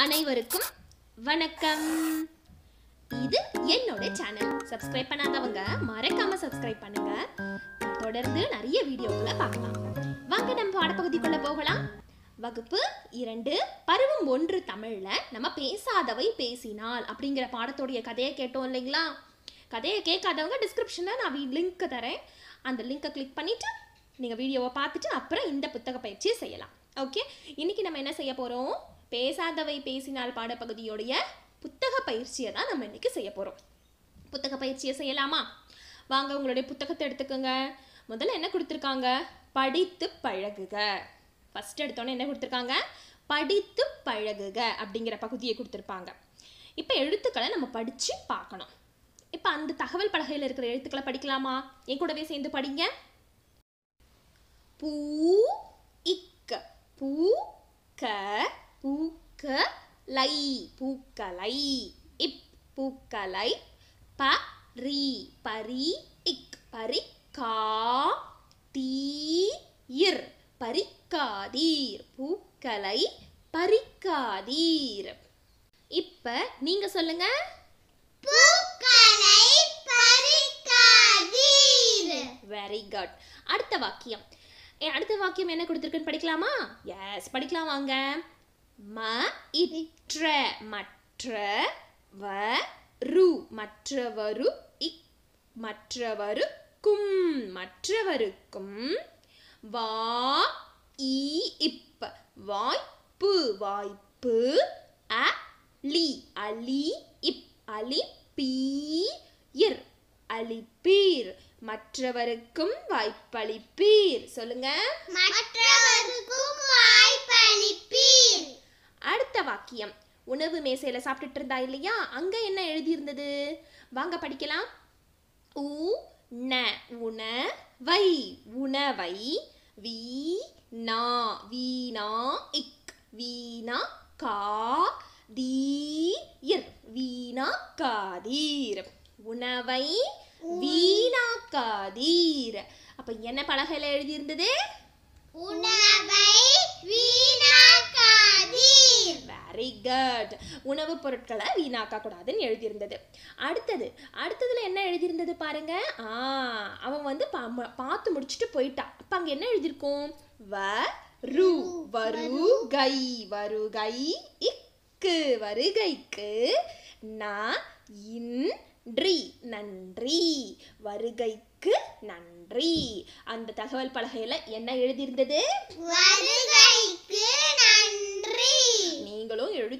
அனைவருக்கும் வணக்கம் இது என்னோட சேனல் சப்ஸ்கிரைப் பண்ணாதவங்க மறக்காம சப்ஸ்கிரைப் பண்ணுங்க தொடர்ந்து நிறைய வீடியோக்களை பார்க்கலாம் வாங்க நம்ம பாடப்பகுதிக்குள்ள போகலாம் வகுப்பு இரண்டு பருவம் ஒன்று தமிழில் நம்ம பேசாதவை பேசினால் அப்படிங்கிற பாடத்துடைய கதையை கேட்டோம் இல்லைங்களா கதையை கேட்காதவங்க டிஸ்கிரிப்ஷனில் நான் லிங்க் தரேன் அந்த லிங்கை கிளிக் பண்ணிவிட்டு நீங்கள் வீடியோவை பார்த்துட்டு அப்புறம் இந்த புத்தக பயிற்சியை செய்யலாம் ஓகே இன்னைக்கு நம்ம என்ன செய்ய போகிறோம் பேசாதவை பேசினால் பாடப்பகுதியோடைய புத்தக பயிற்சியை தான் நம்ம இன்றைக்கி செய்ய போகிறோம் புத்தக பயிற்சியை செய்யலாமா வாங்க உங்களுடைய புத்தகத்தை எடுத்துக்கோங்க முதல்ல என்ன கொடுத்துருக்காங்க படித்து பழகுக ஃபஸ்ட் எடுத்தோன்னே என்ன கொடுத்துருக்காங்க படித்து பழகுக அப்படிங்கிற பகுதியை கொடுத்துருப்பாங்க இப்போ எழுத்துக்களை நம்ம படித்து பார்க்கணும் இப்போ அந்த தகவல் பலகையில் இருக்கிற எழுத்துக்களை படிக்கலாமா என் கூடவே சேர்ந்து படிங்க பூ இக்க பூ க லை பூக்கலை இப் பூக்கலை ப ரி பரி இக் பரி கா தீ இர் பறிக்காதீர் பூக்களை பறிக்காதீர் இப்ப நீங்க சொல்லுங்க பூக்களை பறிக்காதீர் வெரி குட் அடுத்த வாக்கியம் அடுத்த வாக்கியம் என்ன கொடுத்துருக்குன்னு படிக்கலாமா எஸ் படிக்கலாம் வாங்க ம இற்ற மற்ற வ ரு மற்றவரு இக் மற்றவருக்கும் மற்றவருக்கும் வா இ இப் வாய்ப்பு வாய்ப்பு அ லி அலி இப் அலி பீர் அளிப்பீர் மற்றவருக்கும் வாய்ப்பளிப்பீர் சொல்லுங்க மற்றவருக்கும் வாய்ப்பளிப்பீர் வாக்கியம் உணவு மேசையில சாப்பிட்டுட்டு இருந்தா இல்லையா அங்க என்ன எழுதியிருந்தது வாங்க படிக்கலாம் உ ந உண வை உணவை வீ நா வீணா இக் வீணா கா தீர் வீணா காதீர் உணவை வீணா காதீர் அப்ப என்ன பலகையில் எழுதியிருந்தது உணவை வீணா கட் உணவுப் பொருட்களை வீணாக்கக்கூடாதுன்னு எழுதியிருந்தது அடுத்தது அடுத்ததில் என்ன எழுதியிருந்தது பாருங்க ஆ அவன் வந்து பா பார்த்து முடிச்சுட்டு போயிட்டான் அப்போ அங்கே என்ன எழுதியிருக்கோம் வ ரு வருகை இக்கு வருகைக்கு நான் இன்றி நன்றி வருகைக்கு நன்றி அந்த தகவல் பலகையில் என்ன எழுதியிருந்தது வருகைக்கு நன்றி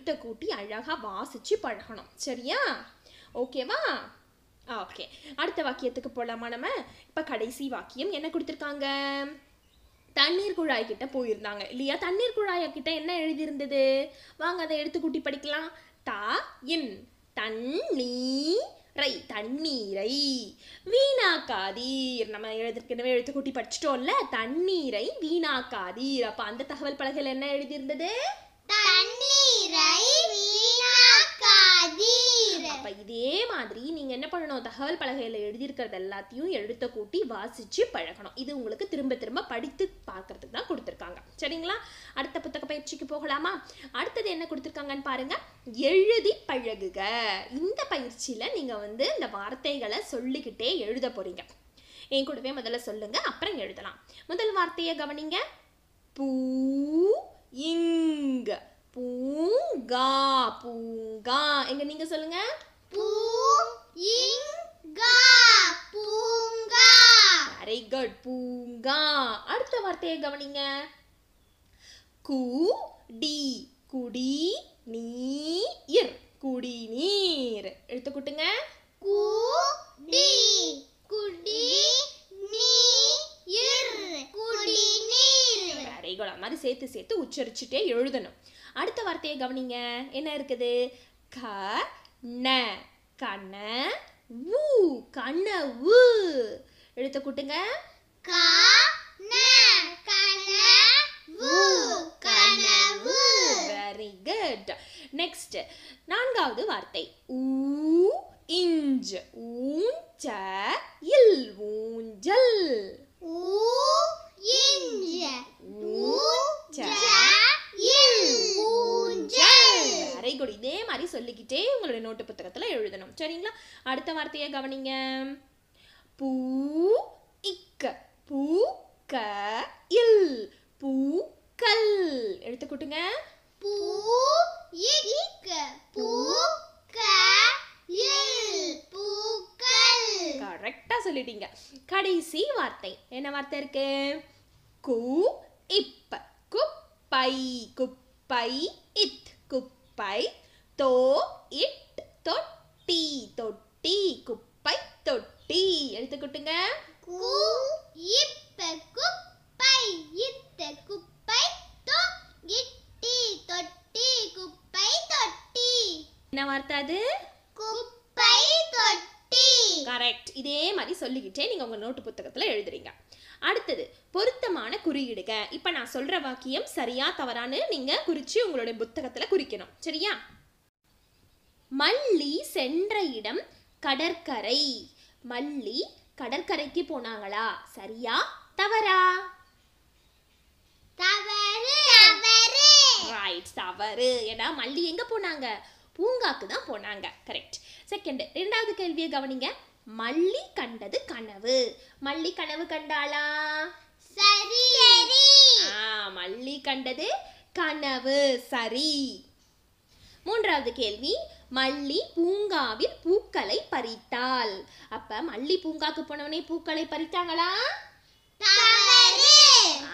லைட்டை கூட்டி அழகாக வாசித்து பழகணும் சரியா ஓகேவா ஓகே அடுத்த வாக்கியத்துக்கு போகலாமா நம்ம இப்போ கடைசி வாக்கியம் என்ன கொடுத்துருக்காங்க தண்ணீர் குழாய் கிட்ட போயிருந்தாங்க இல்லையா தண்ணீர் குழாய் கிட்ட என்ன எழுதியிருந்தது வாங்க அதை எடுத்து கூட்டி படிக்கலாம் த இன் தண்ணீரை தண்ணீரை வீணாக்காதீர் நம்ம எழுதிருக்கனவே எழுத்து கூட்டி படிச்சிட்டோம்ல தண்ணீரை வீணாக்காதீர் அப்போ அந்த தகவல் பலகையில் என்ன எழுதியிருந்தது தண்ணீர் இதே மாதிரி நீங்கள் என்ன பண்ணணும் தகவல் பலகையில் எழுதியிருக்கிறது எல்லாத்தையும் எழுத்த கூட்டி வாசித்து பழகணும் இது உங்களுக்கு திரும்ப திரும்ப படித்து பார்க்கறதுக்கு தான் கொடுத்துருக்காங்க சரிங்களா அடுத்த புத்தக பயிற்சிக்கு போகலாமா அடுத்தது என்ன கொடுத்துருக்காங்கன்னு பாருங்கள் எழுதி பழகுக இந்த பயிற்சியில் நீங்கள் வந்து இந்த வார்த்தைகளை சொல்லிக்கிட்டே எழுத போகிறீங்க என் கூடவே முதல்ல சொல்லுங்கள் அப்புறம் எழுதலாம் முதல் வார்த்தையை கவனிங்க பூ இங்க பூங்கா பூங்கா எங்க நீங்க சொல்லுங்க வெரி குட் பூங்கா அடுத்த வார்த்தையை கவனிங்க கு டி குடி நீர் குடிநீர் எழுத்து கூட்டுங்க கு டி குடி வெரி குட் அது மாதிரி சேர்த்து சேர்த்து உச்சரிச்சுட்டே எழுதணும் அடுத்த வார்த்தையை கவனிங்க என்ன இருக்குது க ந கண்ண ஊ கண்ண ஊ எழுத்து கூட்டுங்க கா வெரி குட் நெக்ஸ்ட் நான்காவது வார்த்தை ஊ இஞ்ச் ஊஞ்ச இல் ஊஞ்சல் ஊ இஞ்ச் ஊஞ்ச இல் மாதிரி சொல்லிக்கிட்டே உங்களுடைய நோட்டு புத்தகத்தில் எழுதணும் சரிங்களா அடுத்த வார்த்தையை கவனிங்க பூ இக்க பூ க இல் பூ கல் எடுத்து கூட்டுங்க பூ இக்க பூ க இல் பூக்கல் கரெக்டா சொல்லிட்டீங்க கடைசி வார்த்தை என்ன வார்த்தை இருக்கு கூ இப்ப குப்பை குப்பை இத் குப்பை தோ இட் தொட்டி தொட்டி குப்பை தொட்டி எடுத்துக்கிட்டுங்க குப்பை இத்த குப்பை தோ இட்டி தொட்டி குப்பை தொட்டி என்ன வார்த்தை அது குப்பை தொட்டி கரெக்ட் இதே மாதிரி சொல்லிக்கிட்டே நீங்கள் உங்கள் நோட்டு புத்தகத்தில் எழுதுறீங்க அடுத்தது பொருத்தமான குறியீடுக இப்போ நான் சொல்கிற வாக்கியம் சரியா தவறான்னு நீங்கள் குறித்து உங்களுடைய புத்தகத்தில் குறிக்கணும் சரியா மல்லி சென்ற இடம் கடற்கரை மல்லி கடற்கரைக்கு போனாங்களா சரியா தவறா தவறு தவறு ரைட் தவறு ஏன்னா மல்லி எங்க போனாங்க பூங்காக்கு தான் போனாங்க கரெக்ட் செகண்ட் இரண்டாவது கேள்வியை கவனிங்க மல்லி கண்டது கனவு மல்லி கனவு கண்டாளா சரி மல்லி கண்டது கனவு சரி மூன்றாவது கேள்வி மல்லி பூங்காவில் பூக்களை பறித்தாள் அப்ப மல்லி பூங்காக்கு போனவனே பூக்களை பறித்தாங்களா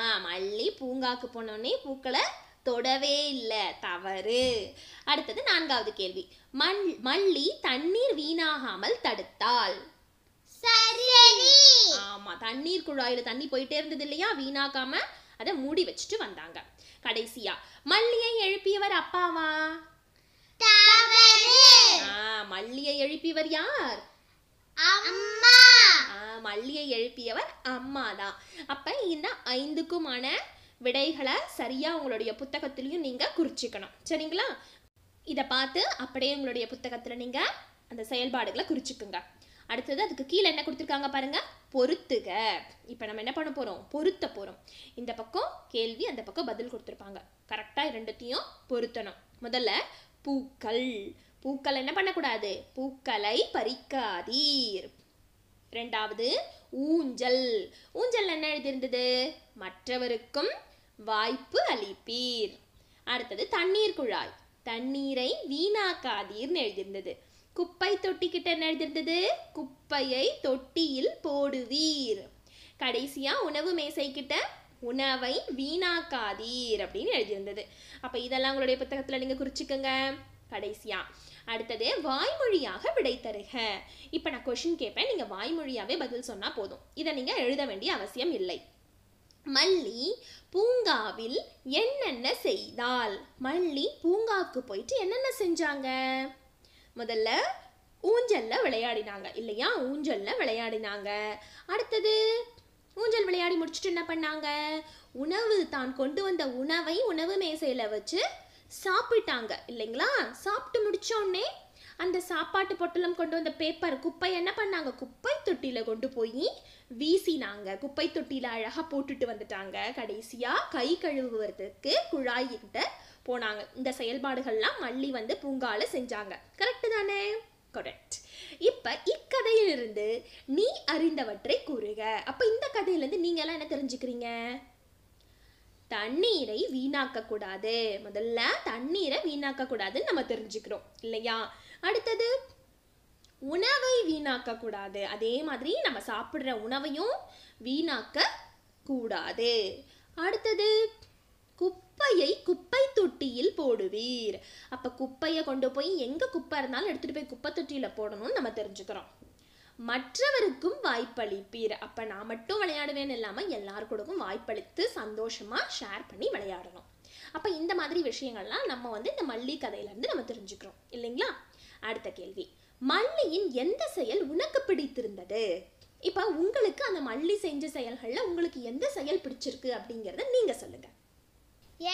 ஆ மல்லி பூங்காக்கு போனவனே பூக்களை தொடவே இல்லை தவறு அடுத்தது நான்காவது கேள்வி மண் மல்லி தண்ணீர் வீணாகாமல் தடுத்தாள் ஆமா தண்ணீர் குழாயில தண்ணி போயிட்டே இருந்தது இல்லையா வீணாக்காம அதை மூடி வச்சுட்டு வந்தாங்க கடைசியா மல்லியை எழுப்பியவர் அப்பாவா மல்லியை எழுப்பியவர் யார் அம்மா மல்லியை எழுப்பியவர் அம்மா தான் அப்ப இந்த ஐந்துக்குமான விடைகளை சரியா உங்களுடைய புத்தகத்திலையும் நீங்க குறிச்சிக்கணும் சரிங்களா இதை பார்த்து அப்படியே உங்களுடைய புத்தகத்தில் நீங்கள் அந்த செயல்பாடுகளை குறிச்சுக்குங்க அடுத்தது அதுக்கு கீழே என்ன கொடுத்துருக்காங்க பாருங்க பொருத்துக இப்போ நம்ம என்ன பண்ண போகிறோம் பொருத்த போகிறோம் இந்த பக்கம் கேள்வி அந்த பக்கம் பதில் கொடுத்துருப்பாங்க கரெக்டாக ரெண்டுத்தையும் பொருத்தணும் முதல்ல பூக்கள் பூக்கள் என்ன பண்ணக்கூடாது பூக்களை பறிக்காதீர் ரெண்டாவது ஊஞ்சல் ஊஞ்சல் என்ன எழுதியிருந்தது மற்றவருக்கும் வாய்ப்பு அளிப்பீர் அடுத்தது தண்ணீர் குழாய் தண்ணீரை வீணாக்காதீர்னு எழுதியிருந்தது குப்பை தொட்டிக்கிட்ட என்ன எழுதியிருந்தது குப்பையை தொட்டியில் போடுவீர் கடைசியா உணவு மேசை கிட்ட உணவை வீணாக்காதீர் அப்படின்னு எழுதியிருந்தது அப்போ இதெல்லாம் உங்களுடைய புத்தகத்தில் நீங்கள் குறிச்சிக்கோங்க கடைசியா அடுத்தது வாய்மொழியாக விடை தருக இப்போ நான் கொஷின் கேட்பேன் நீங்கள் வாய்மொழியாகவே பதில் சொன்னால் போதும் இதை நீங்கள் எழுத வேண்டிய அவசியம் இல்லை மல்லி பூங்காவில் என்னென்ன செய்தால் மல்லி பூங்காவுக்கு போயிட்டு என்னென்ன செஞ்சாங்க முதல்ல ஊஞ்சல்ல விளையாடினாங்க இல்லையா ஊஞ்சல்ல விளையாடினாங்க அடுத்தது ஊஞ்சல் விளையாடி முடிச்சுட்டு என்ன பண்ணாங்க உணவு தான் கொண்டு வந்த உணவை உணவு மேசையில் வச்சு சாப்பிட்டாங்க இல்லைங்களா சாப்பிட்டு முடிச்சோடனே அந்த சாப்பாட்டு பொட்டலம் கொண்டு வந்த பேப்பர் குப்பை என்ன பண்ணாங்க குப்பை தொட்டியில் கொண்டு போய் வீசினாங்க குப்பை தொட்டியில் அழகாக போட்டுட்டு வந்துட்டாங்க கடைசியாக கை கழுவுவதற்கு குழாய்கிட்ட போனாங்க இந்த செயல்பாடுகள்லாம் மல்லி வந்து பூங்கால செஞ்சாங்க கரெக்டு தானே கரெக்ட் இப்போ இக்கதையிலிருந்து நீ அறிந்தவற்றை கூறுக அப்போ இந்த கதையிலேருந்து நீங்கள்லாம் என்ன தெரிஞ்சுக்கிறீங்க தண்ணீரை வீணாக்கக்கூடாது முதல்ல தண்ணீரை வீணாக்கக்கூடாதுன்னு நம்ம தெரிஞ்சுக்கிறோம் இல்லையா அடுத்தது உணவை வீணாக்கக்கூடாது அதே மாதிரி நம்ம சாப்பிட்ற உணவையும் வீணாக்க கூடாது அடுத்தது குப்பையை குப்பை தொட்டியில் போடுவீர் அப்போ குப்பையை கொண்டு போய் எங்கே குப்பை இருந்தாலும் எடுத்துகிட்டு போய் குப்பை தொட்டியில் போடணும்னு நம்ம தெரிஞ்சுக்கிறோம் மற்றவருக்கும் வாய்ப்பளிப்பீர் அப்போ நான் மட்டும் விளையாடுவேன்னு இல்லாமல் எல்லாருக்கூடக்கும் வாய்ப்பளித்து சந்தோஷமாக ஷேர் பண்ணி விளையாடணும் அப்போ இந்த மாதிரி விஷயங்கள்லாம் நம்ம வந்து இந்த மல்லி கதையிலேருந்து நம்ம தெரிஞ்சுக்கிறோம் இல்லைங்களா அடுத்த கேள்வி மல்லியின் எந்த செயல் உனக்கு பிடித்திருந்தது இப்போ உங்களுக்கு அந்த மல்லி செஞ்ச செயல்களில் உங்களுக்கு எந்த செயல் பிடிச்சிருக்கு அப்படிங்கிறத நீங்கள் சொல்லுங்கள்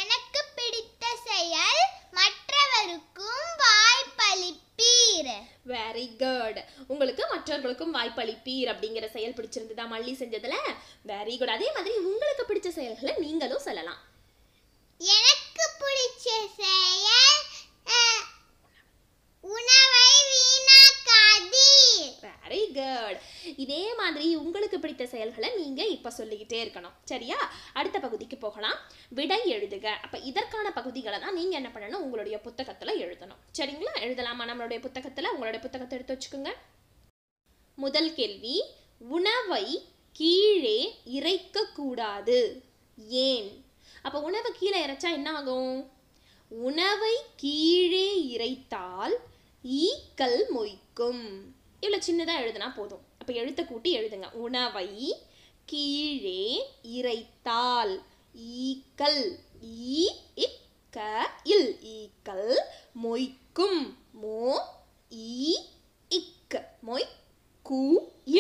எனக்கு பிடித்த செயல் மற்றவருக்கும் வாய்ப்பளிப்பு பீர் வெரி குட் உங்களுக்கு மற்றவர்களுக்கும் வாய்ப்பளிப்பீர் அப்படிங்கிற செயல் பிடிச்சிருந்ததா மல்லி செஞ்சதுல வெரி குட் அதே மாதிரி உங்களுக்கு பிடிச்ச செயல்களை நீங்களும் சொல்லலாம் எனக்கு இதே மாதிரி உங்களுக்கு பிடித்த செயல்களை நீங்கள் இப்போ சொல்லிக்கிட்டே இருக்கணும் சரியா அடுத்த பகுதிக்கு போகலாம் விடை எழுதுக அப்போ இதற்கான பகுதிகளை தான் நீங்கள் என்ன பண்ணணும் உங்களுடைய புத்தகத்தில் எழுதணும் சரிங்களா எழுதலாமா நம்மளுடைய புத்தகத்தில் உங்களுடைய புத்தகத்தை எடுத்து வச்சுக்கோங்க முதல் கேள்வி உணவை கீழே இறைக்க கூடாது ஏன் அப்போ உணவை கீழே இறைச்சா என்ன ஆகும் உணவை கீழே இறைத்தால் ஈக்கல் மொய்க்கும் இவ்வளோ சின்னதாக எழுதுனா போதும் அப்போ எழுத்த கூட்டி எழுதுங்க உணவை கீழே இறைத்தால் ஈக்கல் ஈ இக்க இல் ஈக்கல் மொய்க்கும் மோ ஈ இக்க மொய் கூ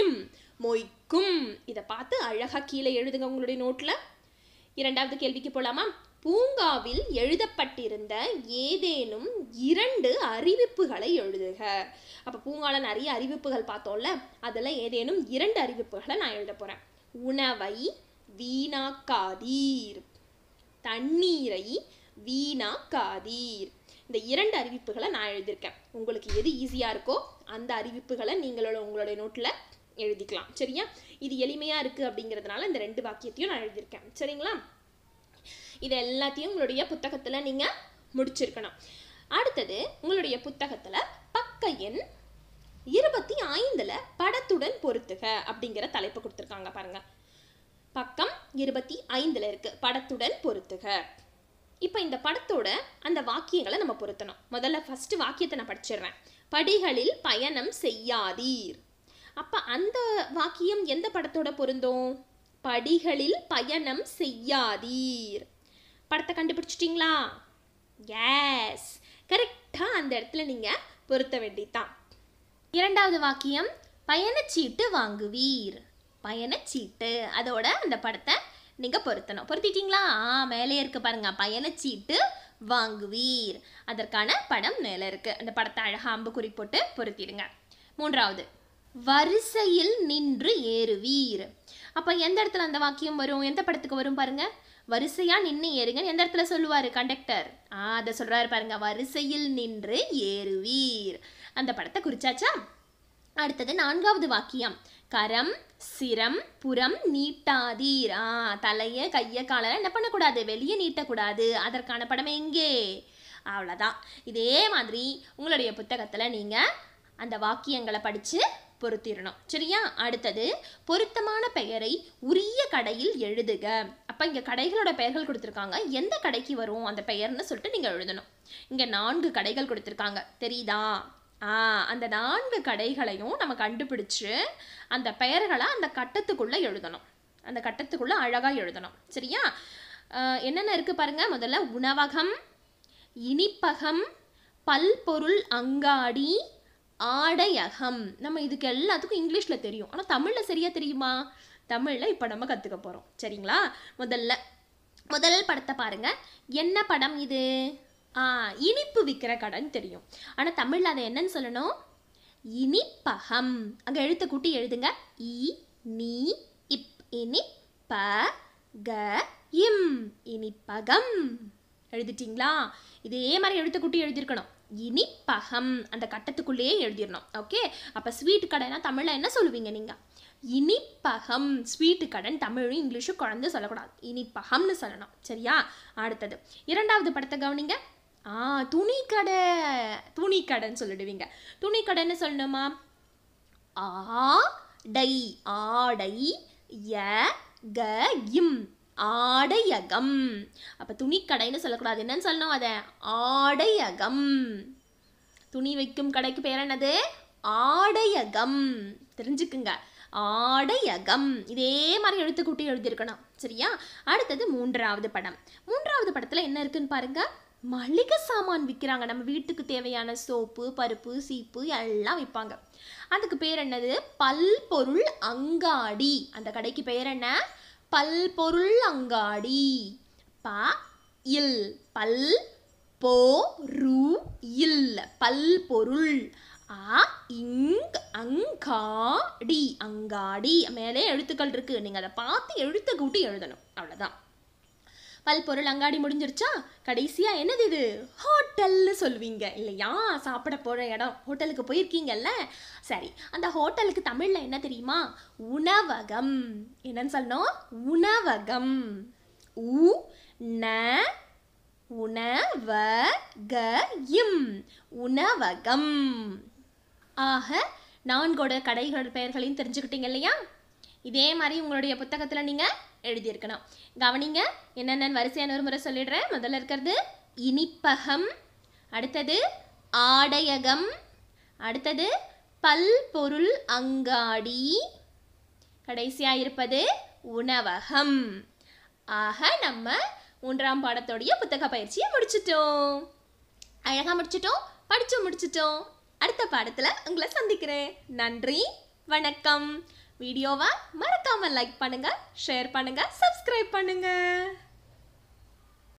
இம் மொய்க்கும் இதை பார்த்து அழகாக கீழே எழுதுங்க உங்களுடைய நோட்டில் இரண்டாவது கேள்விக்கு போகலாமா பூங்காவில் எழுதப்பட்டிருந்த ஏதேனும் இரண்டு அறிவிப்புகளை எழுதுக அப்போ பூங்காவில் நிறைய அறிவிப்புகள் பார்த்தோம்ல அதில் ஏதேனும் இரண்டு அறிவிப்புகளை நான் எழுத போகிறேன் உணவை வீணாக்காதீர் தண்ணீரை வீணாக்காதீர் இந்த இரண்டு அறிவிப்புகளை நான் எழுதியிருக்கேன் உங்களுக்கு எது ஈஸியாக இருக்கோ அந்த அறிவிப்புகளை நீங்களோட உங்களுடைய நோட்டில் எழுதிக்கலாம் சரியா இது எளிமையாக இருக்குது அப்படிங்கிறதுனால இந்த ரெண்டு வாக்கியத்தையும் நான் எழுதியிருக்கேன் சரிங்களா இது எல்லாத்தையும் உங்களுடைய புத்தகத்தில் நீங்கள் முடிச்சிருக்கணும் அடுத்தது உங்களுடைய புத்தகத்தில் பக்க எண் இருபத்தி ஐந்தில் படத்துடன் பொருத்துக அப்படிங்கிற தலைப்பு கொடுத்துருக்காங்க பாருங்கள் பக்கம் இருபத்தி ஐந்தில் இருக்குது படத்துடன் பொருத்துக இப்போ இந்த படத்தோட அந்த வாக்கியங்களை நம்ம பொருத்தணும் முதல்ல ஃபஸ்ட்டு வாக்கியத்தை நான் படிச்சிடுறேன் படிகளில் பயணம் செய்யாதீர் அப்போ அந்த வாக்கியம் எந்த படத்தோட பொருந்தும் படிகளில் பயணம் செய்யாதீர் படத்தை கண்டுபிடிச்சிட்டிங்களா எஸ் கரெக்டாக அந்த இடத்துல நீங்கள் பொருத்த வேண்டித்தான் இரண்டாவது வாக்கியம் பயணச்சீட்டு வாங்குவீர் பயணச்சீட்டு அதோட அந்த படத்தை நீங்கள் பொருத்தணும் பொருத்திட்டிங்களா ஆ மேலே இருக்க பாருங்க பயணச்சீட்டு வாங்குவீர் அதற்கான படம் மேலே இருக்கு அந்த படத்தை அழகாக அம்புக்குறி போட்டு பொருத்திடுங்க மூன்றாவது வரிசையில் நின்று ஏறுவீர் அப்போ எந்த இடத்துல அந்த வாக்கியம் வரும் எந்த படத்துக்கு வரும் பாருங்கள் வரிசையாக நின்று ஏறுங்கன்னு எந்த இடத்துல சொல்லுவார் கண்டக்டர் ஆ அதை சொல்கிறாரு பாருங்க வரிசையில் நின்று ஏறுவீர் அந்த படத்தை குறிச்சாச்சா அடுத்தது நான்காவது வாக்கியம் கரம் சிரம் புறம் நீட்டாதீர் ஆ தலையை கையை காலெல்லாம் என்ன பண்ணக்கூடாது வெளியே நீட்டக்கூடாது அதற்கான படம் எங்கே அவ்வளோதான் இதே மாதிரி உங்களுடைய புத்தகத்தில் நீங்கள் அந்த வாக்கியங்களை படித்து பொருத்திடணும் சரியா அடுத்தது பொருத்தமான பெயரை உரிய கடையில் எழுதுக அப்போ இங்கே கடைகளோட பெயர்கள் கொடுத்துருக்காங்க எந்த கடைக்கு வரும் அந்த பெயர்னு சொல்லிட்டு நீங்கள் எழுதணும் இங்கே நான்கு கடைகள் கொடுத்துருக்காங்க தெரியுதா அந்த நான்கு கடைகளையும் நம்ம கண்டுபிடிச்சு அந்த பெயர்களை அந்த கட்டத்துக்குள்ளே எழுதணும் அந்த கட்டத்துக்குள்ளே அழகாக எழுதணும் சரியா என்னென்ன இருக்குது பாருங்கள் முதல்ல உணவகம் இனிப்பகம் பல்பொருள் அங்காடி ஆடையகம் நம்ம இதுக்கு எல்லாத்துக்கும் இங்கிலீஷில் தெரியும் ஆனால் தமிழில் சரியாக தெரியுமா தமிழில் இப்போ நம்ம கற்றுக்க போகிறோம் சரிங்களா முதல்ல முதல் படத்தை பாருங்கள் என்ன படம் இது இனிப்பு விற்கிற கடன் தெரியும் ஆனால் தமிழில் அதை என்னன்னு சொல்லணும் இனிப்பகம் அங்கே எழுத்து கூட்டி எழுதுங்க இ நீ இப் இனி ப க இம் இனிப்பகம் எழுதிட்டிங்களா இதே மாதிரி எழுத்து கூட்டி எழுதியிருக்கணும் இனிப்பகம் அந்த கட்டத்துக்குள்ளேயே எழுதிடணும் ஓகே அப்போ ஸ்வீட் கடைனா தமிழில் என்ன சொல்லுவீங்க நீங்கள் இனிப்பகம் ஸ்வீட்டு கடன் தமிழும் இங்கிலீஷும் குழந்தை சொல்லக்கூடாது இனிப்பகம்னு சொல்லணும் சரியா அடுத்தது இரண்டாவது படத்தை கவனிங்க ஆ துணிக்கடை துணிக்கடைன்னு சொல்லிடுவீங்க துணிக்கடைன்னு சொல்லணுமா ஆ டை ஆடை ய க இம் ஆடையகம் அப்போ துணிக்கடைன்னு சொல்லக்கூடாது என்னன்னு சொல்லணும் அதை ஆடையகம் துணி வைக்கும் கடைக்கு பேர் என்னது ஆடையகம் தெரிஞ்சுக்குங்க ஆடையகம் இதே மாதிரி எழுத்து கூட்டி எழுதியிருக்கணும் சரியா அடுத்தது மூன்றாவது படம் மூன்றாவது படத்தில் என்ன இருக்குன்னு பாருங்க மளிகை சாமான் விற்கிறாங்க நம்ம வீட்டுக்கு தேவையான சோப்பு பருப்பு சீப்பு எல்லாம் விற்பாங்க அதுக்கு பேர் என்னது பல்பொருள் அங்காடி அந்த கடைக்கு பேர் என்ன பல்பொருள் அங்காடி ப இல் பல் போ ரு இல் பல்பொருள் அ இங் அங்காடி அங்காடி மேலே எழுத்துக்கள் இருக்குது நீங்கள் அதை பார்த்து எழுத்து கூட்டி எழுதணும் அவ்வளோதான் பல் பொருள் அங்காடி முடிஞ்சிருச்சா கடைசியாக என்னது இது ஹோட்டல்னு சொல்லுவீங்க இல்லையா சாப்பிட போகிற இடம் ஹோட்டலுக்கு போயிருக்கீங்கல்ல சரி அந்த ஹோட்டலுக்கு தமிழில் என்ன தெரியுமா உணவகம் என்னன்னு சொல்லணும் உணவகம் உ ந உணவகம் உணவகம் ஆக நான்கோட கடைகள் பெயர்களையும் தெரிஞ்சுக்கிட்டீங்க இல்லையா இதே மாதிரி உங்களுடைய புத்தகத்தில் நீங்கள் எழுதியிருக்கணும் கவனிங்க என்னென்னு வரிசையான ஒரு முறை சொல்லிடுறேன் முதல்ல இருக்கிறது இனிப்பகம் அடுத்தது ஆடையகம் அடுத்தது பல்பொருள் அங்காடி கடைசியாக இருப்பது உணவகம் ஆக நம்ம மூன்றாம் பாடத்தோடைய புத்தக பயிற்சியை முடிச்சிட்டோம் அழகாக முடிச்சிட்டோம் படித்து முடிச்சிட்டோம் அடுத்த பாடத்தில் உங்களை சந்திக்கிறேன் நன்றி வணக்கம் வீடியோவை மறக்காமல் லைக் பண்ணுங்கள் ஷேர் பண்ணுங்கள் சப்ஸ்கிரைப் பண்ணுங்கள்